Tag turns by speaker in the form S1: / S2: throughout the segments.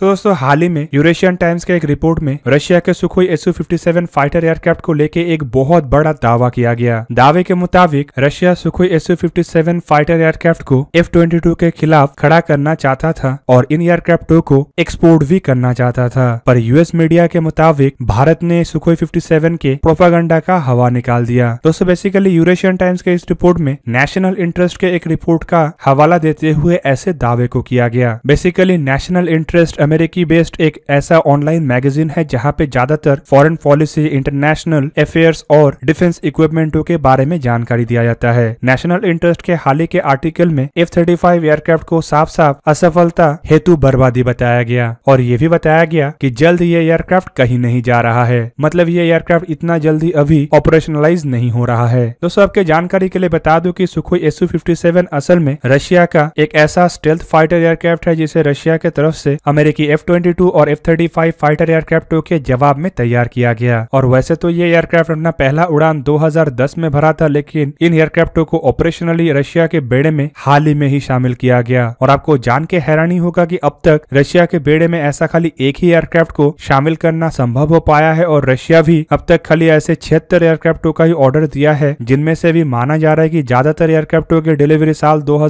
S1: तो दोस्तों हाल ही में यूरेशियन टाइम्स के एक रिपोर्ट में रशिया के Sukhoi S fifty seven fighter aircraft को लेके एक बहुत बड़ा दावा किया गया दावे के मुताबिक Russia Sukhoi S fifty seven fighter aircraft को एफ ट्वेंटी टू के खिलाफ खड़ा करना चाहता था और इन एयरक्राफ्टो को एक्सपोर्ट भी करना चाहता था पर यूएस मीडिया के मुताबिक भारत ने सुखोई फिफ्टी सेवन के प्रोपागंडा का हवा निकाल दिया दोस्तों बेसिकली यूरेशियन टाइम्स के इस रिपोर्ट में नेशनल इंटरेस्ट के एक रिपोर्ट का हवाला देते हुए ऐसे दावे को किया गया बेसिकली नेशनल इंटरेस्ट अमेरिकी बेस्ड एक ऐसा ऑनलाइन मैगजीन है जहाँ पे ज्यादातर फॉरेन पॉलिसी इंटरनेशनल अफेयर्स और डिफेंस इक्विपमेंटों के बारे में जानकारी दिया जाता है नेशनल इंटरेस्ट के हाल ही के आर्टिकल में एफ थर्टी फाइव एयरक्राफ्ट को साफ साफ असफलता हेतु बर्बादी बताया गया और ये भी बताया गया की जल्द ये एयरक्राफ्ट कहीं नहीं जा रहा है मतलब ये एयरक्राफ्ट इतना जल्दी अभी ऑपरेशनलाइज नहीं हो रहा है दोस्तों आपके जानकारी के लिए बता दूं कि सुखोई एसयू 57 असल में रशिया का एक ऐसा स्टेल्थ फाइटर एयरक्राफ्ट है जिसे रशिया के तरफ से अमेरिकी कि एफ ट्वेंटी और एफ थर्टी फाइव फाइटर एयरक्राफ्टों के जवाब में तैयार किया गया और वैसे तो ये एयरक्राफ्ट अपना पहला उड़ान 2010 में भरा था लेकिन इन एयरक्राफ्टों को ऑपरेशनली रशिया के बेड़े में हाल ही में ही शामिल किया गया और आपको जान के हैरानी होगा की अब तक रशिया के बेड़े में ऐसा खाली एक ही एयरक्राफ्ट को शामिल करना संभव हो पाया है और रशिया भी अब तक खाली ऐसे छिहत्तर एयरक्राफ्टों का ही ऑर्डर दिया है जिनमें से भी माना जा रहा है की ज्यादातर एयरक्राफ्टों की डिलीवरी साल दो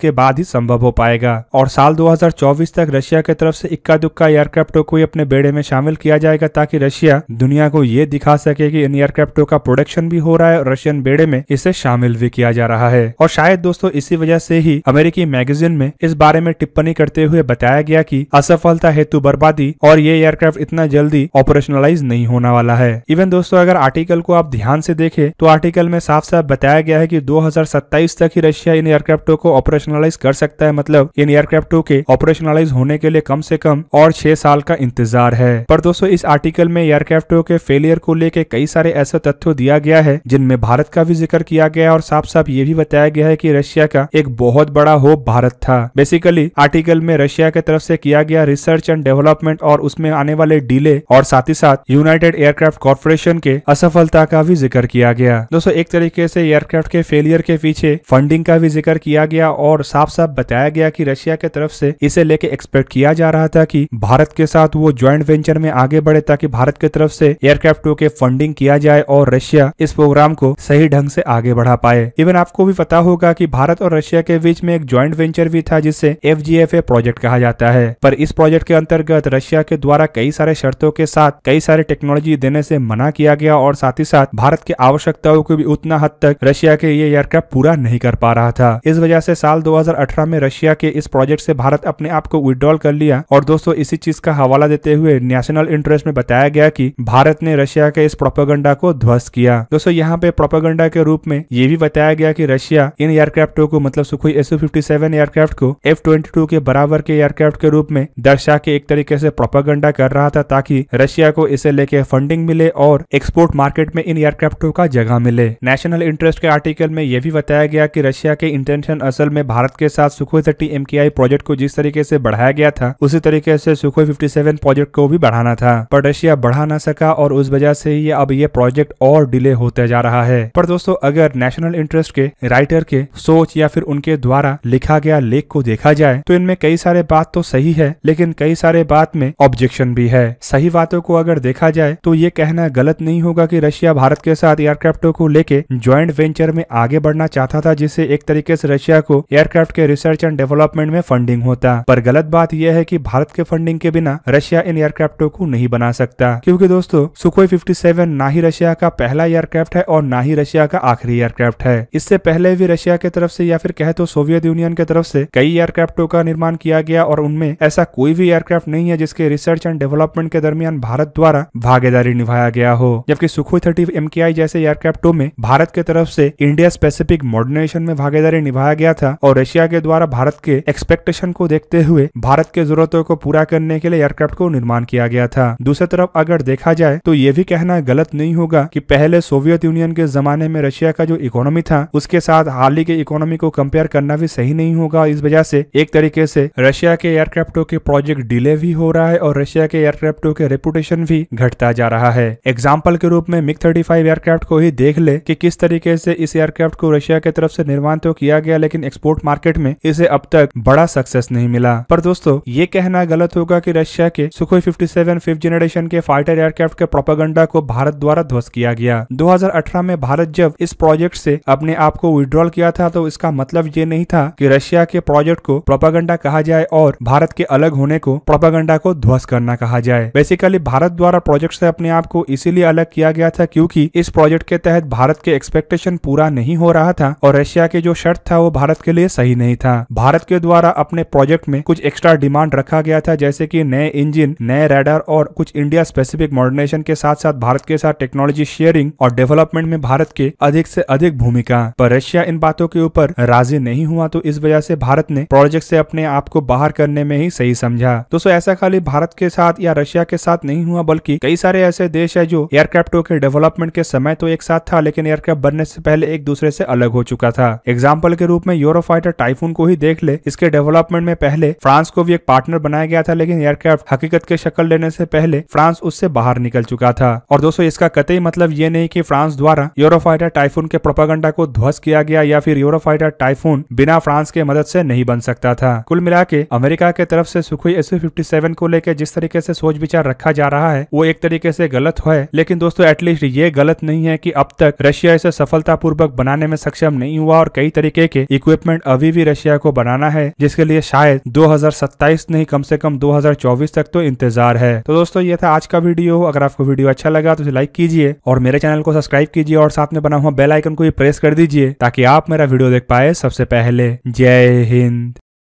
S1: के बाद ही संभव हो पाएगा और साल 2024 तक रशिया की तरफ से इक्का दुक्का एयरक्राफ्टों को अपने बेड़े में शामिल किया जाएगा ताकि रशिया दुनिया को ये दिखा सके कि इन एयरक्राफ्टों का प्रोडक्शन भी हो रहा है और रशियन बेड़े में इसे शामिल भी किया जा रहा है और शायद दोस्तों इसी वजह से ही अमेरिकी मैगजीन में इस बारे में टिप्पणी करते हुए बताया गया की असफलता हेतु बर्बादी और ये एयरक्राफ्ट इतना जल्दी ऑपरेशनलाइज नहीं होने वाला है इवन दोस्तों अगर आर्टिकल को आप ध्यान से देखें तो आर्टिकल में साफ साफ बताया गया है कि 2027 तक ही रशिया इन एयरक्राफ्टों को ऑपरेशनलाइज कर सकता है मतलब इन एयरक्राफ्टों के ऑपरेशनलाइज होने के लिए कम से से कम और छह साल का इंतजार है पर दोस्तों इस आर्टिकल में एयरक्राफ्ट के फेलियर को लेकर कई सारे ऐसे तथ्य दिया गया है जिनमें भारत का भी जिक्र किया गया और साफ साफ ये भी बताया गया है की रशिया का एक बहुत बड़ा होप भारत था बेसिकली आर्टिकल में रशिया के तरफ से किया गया रिसर्च एंड डेवलपमेंट और उसमें आने वाले डीले और साथ ही साथ यूनाइटेड एयरक्राफ्ट कॉरपोरेशन के असफलता का भी जिक्र किया गया दोस्तों एक तरीके से एयरक्राफ्ट के फेलियर के पीछे फंडिंग का भी जिक्र किया गया और साफ साफ बताया गया कि रशिया के तरफ से इसे लेके एक्सपेक्ट किया जा रहा था कि भारत के साथ वो ज्वाइंट वेंचर में आगे बढ़े ताकि भारत की तरफ से एयरक्राफ्ट के फंडिंग किया जाए और रशिया इस प्रोग्राम को सही ढंग से आगे बढ़ा पाए इवन आपको भी पता होगा की भारत और रशिया के बीच में एक ज्वाइंट वेंचर भी था जिसे एफ प्रोजेक्ट कहा जाता है पर इस प्रोजेक्ट के अंतर्गत रशिया के द्वारा कई सारे शर्तों के साथ कई सारे टेक्नोलॉजी देने से मना किया गया और साथ ही साथ भारत की आवश्यकताओं को भी उतना हद तक रशिया के ये एयरक्राफ्ट पूरा नहीं कर पा रहा था इस वजह से साल 2018 में रशिया के इस प्रोजेक्ट से भारत अपने आप को विड्रॉल कर लिया और दोस्तों इसी चीज का हवाला देते हुए नेशनल इंटरेस्ट में बताया गया कि भारत ने रशिया के इस प्रोपोगंडा को ध्वस्त किया दोस्तों यहाँ पे प्रोपोगंडा के रूप में ये भी बताया गया कि रशिया इन एयरक्राफ्टों को मतलब सुखोई एस एयरक्राफ्ट को एफ के बराबर के एयरक्राफ्ट के रूप में दर्शा के एक तरीके से प्रोपोगंडा कर रहा था ताकि रशिया को इसे लेके फंडिंग मिले और एक्सपोर्ट मार्केट में इन एयरक्राफ्टों का जगह मिले नेशनल इंटरेस्ट के आर्टिकल में यह भी बताया गया कि रशिया के इंटेंशन असल में भारत के साथ सुखोई थर्टी एम प्रोजेक्ट को जिस तरीके से बढ़ाया गया था उस उसी तरीके से सुखोई 57 प्रोजेक्ट को भी बढ़ाना था पर रशिया बढ़ा ना सका और उस वजह से ही अब ये प्रोजेक्ट और डिले होता जा रहा है पर दोस्तों अगर नेशनल इंटरेस्ट के राइटर के सोच या फिर उनके द्वारा लिखा गया लेख को देखा जाए तो इनमें कई सारे बात तो सही है लेकिन कई सारे बात में ऑब्जेक्शन भी है सही बातों को अगर देखा जाए तो ये कहना गलत नहीं होगा की रशिया भारत के साथ एयरक्राफ्टों को लेके ज्वाइंट वेंचर में आगे बढ़ना चाहता था जिससे एक तरीके से रशिया को एयरक्राफ्ट के रिसर्च एंड डेवलपमेंट में फंडिंग होता पर गलत बात यह है कि भारत के फंडिंग के बिना रशिया इन एयरक्राफ्टों को नहीं बना सकता क्योंकि दोस्तों सुखोई 57 ना ही रशिया का पहला एयरक्राफ्ट है और ना ही रशिया का आखिरी एयरक्राफ्ट है इससे पहले भी रशिया के तरफ से या फिर कहे तो सोवियत यूनियन के तरफ से कई एयरक्राफ्टों का निर्माण किया गया और उनमें ऐसा कोई भी एयरक्राफ्ट नहीं है जिसके रिसर्च एंड डेवलपमेंट के दरमियान भारत द्वारा भागीदारी निभाया गया हो जबकि सुखोई थर्टी एम जैसे एयरक्राफ्टों में भारत के तरफ से इंडिया स्पेसिफिक मॉडर्नाइजेशन में भागीदारी निभाया गया था और रशिया के द्वारा भारत के एक्सपेक्टेशन को देखते हुए भारत के जरूरत ज़रूरतों को पूरा करने के लिए एयरक्राफ्ट को निर्माण किया गया था दूसरी तरफ अगर देखा जाए तो ये भी कहना गलत नहीं होगा कि पहले सोवियत यूनियन के जमाने में रशिया का जो इकोनॉमी था उसके साथ हाल ही के इकोनॉमी को कंपेयर करना भी सही नहीं होगा इस वजह से एक तरीके से रशिया के एयरक्राफ्टों के प्रोजेक्ट डिले भी हो रहा है और रशिया के एयरक्राफ्टों के रेपुटेशन भी घटता जा रहा है एग्जाम्पल के रूप में मिक थर्टी फाइव एयरक्राफ्ट को ही देख ले कि किस तरीके से इस एयरक्राफ्ट को रशिया के तरफ से निर्माण तो किया गया लेकिन एक्सपोर्ट मार्केट में इसे अब तक बड़ा सक्सेस नहीं मिला पर दोस्तों ये कह कहना गलत होगा कि रशिया के सुखोई 57 फिफ्थ जनरेशन के फाइटर एयरक्राफ्ट के प्रोपागंडा को भारत द्वारा ध्वस्त किया गया 2018 में भारत जब इस प्रोजेक्ट से अपने आप को विड्रॉल किया था तो इसका मतलब ये नहीं था कि रशिया के प्रोजेक्ट को प्रोपागंडा कहा जाए और भारत के अलग होने को प्रोपागंडा को ध्वस्त करना कहा जाए बेसिकली भारत द्वारा प्रोजेक्ट ऐसी अपने आप को इसीलिए अलग किया गया था क्यूँकी इस प्रोजेक्ट के तहत भारत के एक्सपेक्टेशन पूरा नहीं हो रहा था और रशिया के जो शर्त था वो भारत के लिए सही नहीं था भारत के द्वारा अपने प्रोजेक्ट में कुछ एक्स्ट्रा डिमांड रखा रखा गया था जैसे कि नए इंजन नए रेडर और कुछ इंडिया स्पेसिफिक मॉडर्नेशन के साथ साथ भारत के साथ टेक्नोलॉजी शेयरिंग और डेवलपमेंट में भारत के अधिक से अधिक भूमिका पर रशिया इन बातों के ऊपर राजी नहीं हुआ तो इस वजह से भारत ने प्रोजेक्ट से अपने आप को बाहर करने में ही सही समझा दोस्तों ऐसा खाली भारत के साथ या रशिया के साथ नहीं हुआ बल्कि कई सारे ऐसे देश है जो एयरक्राफ्टों के डेवलपमेंट के समय तो एक साथ था लेकिन एयरक्राफ्ट बनने से पहले एक दूसरे से अलग हो चुका था एग्जाम्पल के रूप में यूरो फाइटर टाइफून को ही देख ले इसके डेवलपमेंट में पहले फ्रांस को भी एक पार्टनर बनाया गया था लेकिन एयरक्राफ्ट हकीकत के शक्ल लेने से पहले फ्रांस उससे बाहर निकल चुका था और दोस्तों इसका कतई मतलब ये नहीं की फ्रांस द्वारा यूरोफाइटर टाइफून के प्रोपागंडा को ध्वस्त किया गया या फिर यूरोफाइटर टाइफून बिना फ्रांस के मदद से नहीं बन सकता था कुल मिला के अमेरिका के तरफ से सुखोई एस को लेकर जिस तरीके से सोच विचार रखा जा रहा है वो एक तरीके से गलत है लेकिन दोस्तों एटलीस्ट ये गलत नहीं है कि अब तक रशिया इसे सफलतापूर्वक बनाने में सक्षम नहीं हुआ और कई तरीके के इक्विपमेंट अभी भी रशिया को बनाना है जिसके लिए शायद दो नहीं नहीं कम से कम 2024 तक तो इंतजार है तो दोस्तों ये था आज का वीडियो अगर आपको वीडियो अच्छा लगा तो इसे लाइक कीजिए और मेरे चैनल को सब्सक्राइब कीजिए और साथ में बना हुआ बेल आइकन को भी प्रेस कर दीजिए ताकि आप मेरा वीडियो देख पाए सबसे पहले जय हिंद